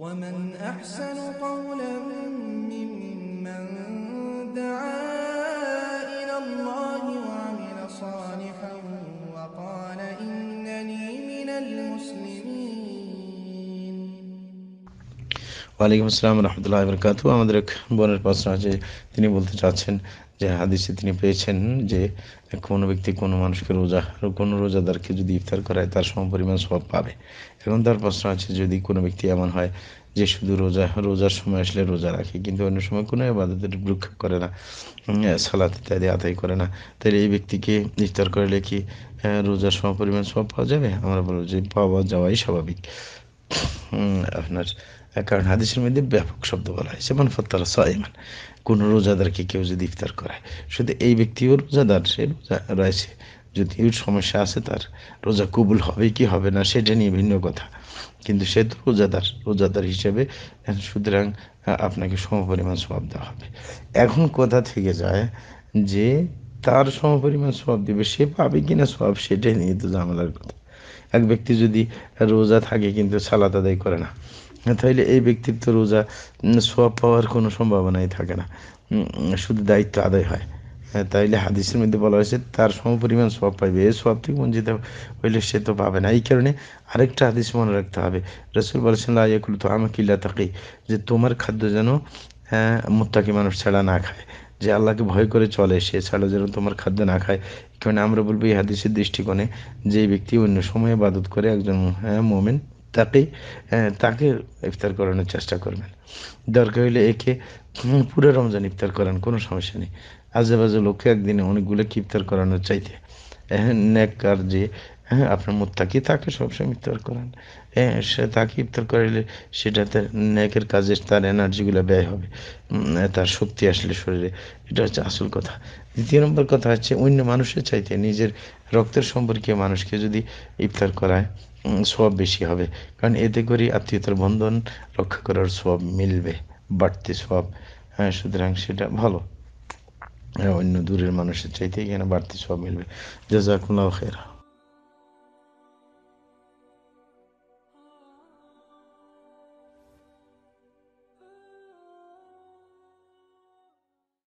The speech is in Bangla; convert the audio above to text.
ومن أحسن قولا ممن ওয়ালাইকুম আসসালাম রহমতুল্লাহ বরকাত আমাদের এক বোনের প্রশ্ন আছে তিনি বলতে চাচ্ছেন যে হাদিসে তিনি পেয়েছেন যে কোনো ব্যক্তি কোনো মানুষকে রোজা কোনো রোজাদারকে যদি ইফতার করায় তার সমপরিমাণ সব পাবে এখন তার প্রশ্ন আছে যদি কোনো ব্যক্তি এমন হয় যে শুধু রোজা রোজার সময় আসলে রোজা রাখে কিন্তু অন্য সময় কোনো আবাদতের ভ্রুক্ষেপ করে না সালাত ইত্যাদি আদায় করে না তাহলে এই ব্যক্তিকে ইফতার করলে কি রোজার সমপরিমাণ সব পাওয়া যাবে আমরা বলবো যে পাওয়া যাওয়াই স্বাভাবিক আপনার কারণ হাদিসের মধ্যে ব্যাপক শব্দ বলা হয়েছে মান ফত্তারা সাইমান কোনো রোজাদারকে কেউ যদি ইফতার করায় শুধু এই ব্যক্তিও রোজাদার সে রোজা রয়েছে যদি সমস্যা আছে তার রোজা কবুল হবে কি হবে না সেটা নিয়ে ভিন্ন কথা কিন্তু সে তো রোজাদার রোজাদার হিসেবে সুতরাং আপনাকে সমপরিমাণ স্বভাব দেওয়া হবে এখন কথা থেকে যায় যে তার সমপরিমাণ স্বভাব দেবে সে পাবে কিনা স্বভাব সেটাই নিয়ে তো জামালার কথা এক ব্যক্তি যদি রোজা থাকে কিন্তু সালাত আদায় করে না তাহলে এই ব্যক্তির তো রোজা সব পাওয়ার কোনো সম্ভাবনাই থাকে না শুধু দায়িত্ব আদায় হয় হ্যাঁ, তাইলে হাদিসের মধ্যে বলা হয়েছে তার সমপরিমাণ সব পাইবে এই সব থেকে বঞ্চিত হইলে সে তো পাবে না এই কারণে আরেকটা হাদিস মনে রাখতে হবে রসুল বলেছেন তো আমাকে ইল্লা থাকে যে তোমার খাদ্য যেন হ্যাঁ, মোত্তাকি মানুষ ছাড়া না খায় যে আল্লাহকে ভয় করে চলে সে ছাড়া যেন তোমার খাদ্য না খায় কারণ আমরা বলবো এই হাদিসের দৃষ্টিকোণে যে ব্যক্তি অন্য সময়ে বাদত করে একজন হ্যাঁ মোমেন তাকেই হ্যাঁ, তাকে ইফতার করানোর চেষ্টা করবেন দরকার হলে একে পুরো রমজান ইফতার করান কোনো সমস্যা নেই আজেবাজে লোককে একদিনে অনেকগুলো ইফতার করানোর চাইতে হ্যাঁ, নেক কার যে হ্যাঁ আপনার মোত্তাকি তাকে সবসময় ইফতার করান হ্যাঁ সে তাকে ইফতার করাইলে সেটা তার নেকের কাজে তার এনার্জিগুলো ব্যয় হবে তার শক্তি আসলে শরীরে এটা হচ্ছে আসল কথা দ্বিতীয় নম্বর কথা হচ্ছে অন্য মানুষের চাইতে নিজের রক্তের সম্পর্কে মানুষকে যদি ইফতার করায় সব বেশি হবে কারণ এতে করে আত্মীয়তার বন্ধন রক্ষা করার সব মিলবে বাড়তে সব হ্যাঁ সুতরাং সেটা ভালো হ্যাঁ, অন্য দূরের মানুষের চাইতে এখানে বাড়তে সব মিলবে যা খেরা